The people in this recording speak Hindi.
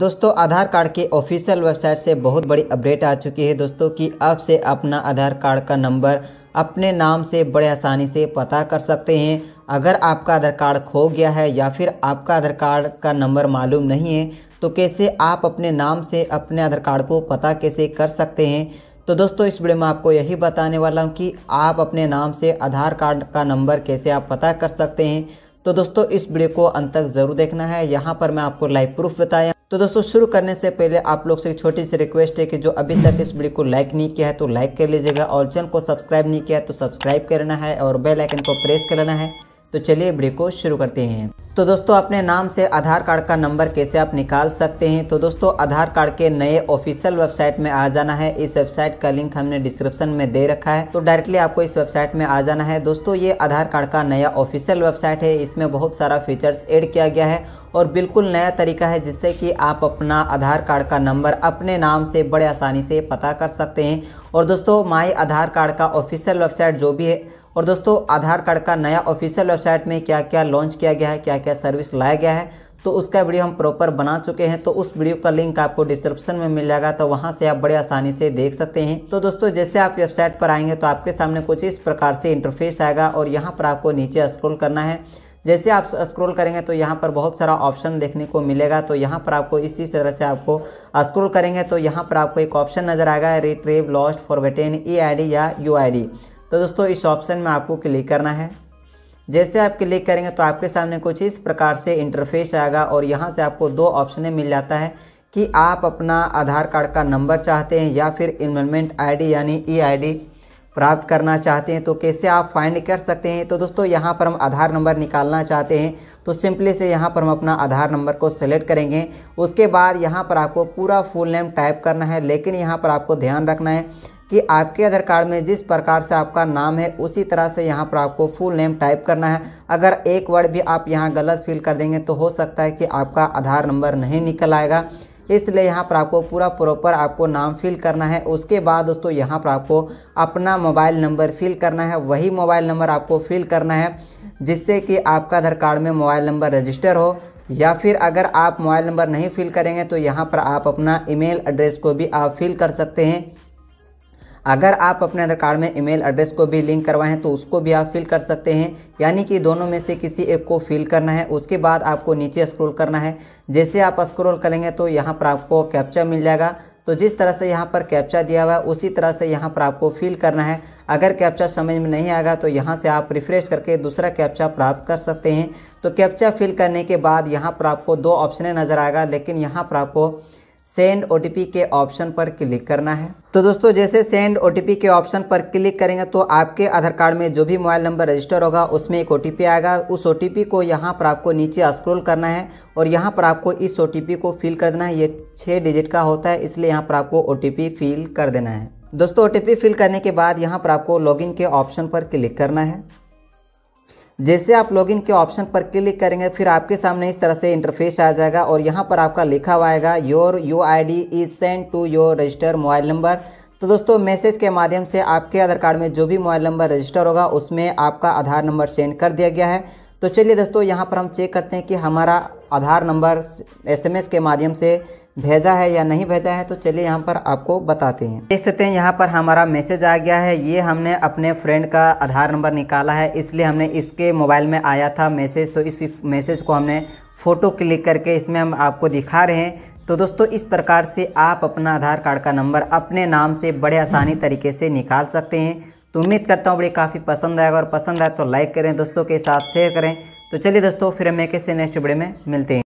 दोस्तों आधार कार्ड के ऑफिशियल वेबसाइट से बहुत बड़ी अपडेट आ चुकी है दोस्तों कि अब से अपना आधार कार्ड का नंबर अपने नाम से बड़े आसानी से पता कर सकते हैं अगर आपका आधार कार्ड खो गया है या फिर आपका आधार कार्ड का नंबर मालूम नहीं है तो कैसे आप अपने नाम से अपने आधार कार्ड को पता कैसे कर सकते हैं तो दोस्तों इस वीडियो में आपको यही बताने वाला हूँ कि आप अपने नाम से आधार कार्ड का नंबर कैसे आप पता कर सकते हैं तो दोस्तों इस वीडियो को अंत तक ज़रूर देखना है यहाँ पर मैं आपको लाइव प्रूफ बताया तो दोस्तों शुरू करने से पहले आप लोग से एक छोटी सी रिक्वेस्ट है कि जो अभी तक इस वीडियो को लाइक नहीं किया है तो लाइक कर लीजिएगा और चैनल को सब्सक्राइब नहीं किया है तो सब्सक्राइब करना है और बेल आइकन को प्रेस कर लेना है तो चलिए वीडियो को शुरू करते हैं तो दोस्तों अपने नाम से आधार कार्ड का नंबर कैसे आप निकाल सकते हैं तो दोस्तों आधार कार्ड के नए ऑफिशियल वेबसाइट में आ जाना है इस वेबसाइट का लिंक हमने डिस्क्रिप्शन में दे रखा है तो डायरेक्टली आपको इस वेबसाइट में आ जाना है दोस्तों ये आधार कार्ड का नया ऑफिशियल वेबसाइट है इसमें बहुत सारा फीचर्स एड किया गया है और बिल्कुल नया तरीका है जिससे कि आप अपना आधार कार्ड का नंबर अपने नाम से बड़े आसानी से पता कर सकते हैं और दोस्तों माई आधार कार्ड का ऑफिशियल वेबसाइट जो भी है और दोस्तों आधार कार्ड का नया ऑफिशियल वेबसाइट में क्या क्या लॉन्च किया गया है क्या क्या सर्विस लाया गया है तो उसका वीडियो हम प्रॉपर बना चुके हैं तो उस वीडियो का लिंक आपको डिस्क्रिप्शन में मिल जाएगा तो वहाँ से आप बड़े आसानी से देख सकते हैं तो दोस्तों जैसे आप वेबसाइट पर आएंगे तो आपके सामने कुछ इस प्रकार से इंटरफेस आएगा और यहाँ पर आपको नीचे स्क्रॉल करना है जैसे आप स्क्रॉल करेंगे तो यहाँ पर बहुत सारा ऑप्शन देखने को मिलेगा तो यहाँ पर आपको इसी तरह से आपको स्क्रॉल करेंगे तो यहाँ पर आपको एक ऑप्शन नज़र आएगा रिट्रीव लॉस्ट फॉरगेटेन ई आई या यू आई तो दोस्तों इस ऑप्शन में आपको क्लिक करना है जैसे आप क्लिक करेंगे तो आपके सामने कुछ इस प्रकार से इंटरफेस आएगा और यहाँ से आपको दो ऑप्शन मिल जाता है कि आप अपना आधार कार्ड का नंबर चाहते हैं या फिर इन्वेलमेंट आईडी यानी ई e आईडी प्राप्त करना चाहते हैं तो कैसे आप फाइंड कर सकते हैं तो दोस्तों यहाँ पर हम आधार नंबर निकालना चाहते हैं तो सिंपली से यहाँ पर हम अपना आधार नंबर को सेलेक्ट करेंगे उसके बाद यहाँ पर आपको पूरा फुल नेम टाइप करना है लेकिन यहाँ पर आपको ध्यान रखना है कि आपके आधार कार्ड में जिस प्रकार से आपका नाम है उसी तरह से यहाँ पर आपको फुल नेम टाइप करना है अगर एक वर्ड भी आप यहाँ गलत फिल कर देंगे तो हो सकता है कि आपका आधार नंबर नहीं निकल आएगा इसलिए यहाँ पर आपको पूरा प्रॉपर आपको नाम फिल करना है उसके बाद दोस्तों यहाँ पर आपको अपना मोबाइल नंबर फिल करना है वही मोबाइल नंबर आपको फिल करना है जिससे कि आपका आधार कार्ड में मोबाइल नंबर रजिस्टर हो या फिर अगर आप मोबाइल नंबर नहीं फिल करेंगे तो यहाँ पर आप अपना ईमेल एड्रेस को भी आप फिल कर सकते हैं अगर आप अपने आधार कार्ड में ईमेल एड्रेस को भी लिंक करवाएं तो उसको भी आप फिल कर सकते हैं यानी कि दोनों में से किसी एक को फिल करना है उसके बाद आपको नीचे स्क्रॉल करना है जैसे आप स्क्रॉल करेंगे तो यहाँ पर आपको कैप्चा मिल जाएगा तो जिस तरह से यहाँ पर कैप्चा दिया हुआ है उसी तरह से यहाँ पर आपको फिल करना है अगर कैप्चा समझ में नहीं आएगा तो यहाँ से आप रिफ्रेश करके दूसरा कैप्चा प्राप्त कर सकते हैं तो कैप्चा फिल करने के बाद यहाँ पर आपको दो ऑप्शनें नज़र आएगा लेकिन यहाँ पर आपको सेंड ओ के ऑप्शन पर क्लिक करना है तो दोस्तों जैसे सेंड ओ के ऑप्शन पर क्लिक करेंगे तो आपके आधार कार्ड में जो भी मोबाइल नंबर रजिस्टर होगा उसमें एक ओ आएगा उस ओ को यहाँ पर आपको नीचे स्क्रॉल करना है और यहाँ पर आपको इस ओ को फिल कर देना है ये छः डिजिट का होता है इसलिए यहाँ पर आपको ओ फिल कर देना है दोस्तों ओ फिल करने के बाद यहाँ पर आपको लॉगिन के ऑप्शन पर क्लिक करना है जैसे आप लॉगिन के ऑप्शन पर क्लिक करेंगे फिर आपके सामने इस तरह से इंटरफेस आ जाएगा और यहाँ पर आपका लिखा हुआ आएगा your U I D is send to your register mobile number तो दोस्तों मैसेज के माध्यम से आपके आधार कार्ड में जो भी मोबाइल नंबर रजिस्टर होगा उसमें आपका आधार नंबर सेंड कर दिया गया है तो चलिए दोस्तों यहाँ पर हम चेक करते हैं कि हमारा आधार नंबर एसएमएस के माध्यम से भेजा है या नहीं भेजा है तो चलिए यहाँ पर आपको बताते हैं देख सकते हैं यहाँ पर हमारा मैसेज आ गया है ये हमने अपने फ्रेंड का आधार नंबर निकाला है इसलिए हमने इसके मोबाइल में आया था मैसेज तो इस मैसेज को हमने फ़ोटो क्लिक करके इसमें हम आपको दिखा रहे हैं तो दोस्तों इस प्रकार से आप अपना आधार कार्ड का नंबर अपने नाम से बड़े आसानी तरीके से निकाल सकते हैं तो उम्मीद करता हूँ बड़ी काफ़ी पसंद आएगा और पसंद आए तो लाइक करें दोस्तों के साथ शेयर करें तो चलिए दोस्तों फिर हम एक ऐसे नेक्स्ट वीडियो में मिलते हैं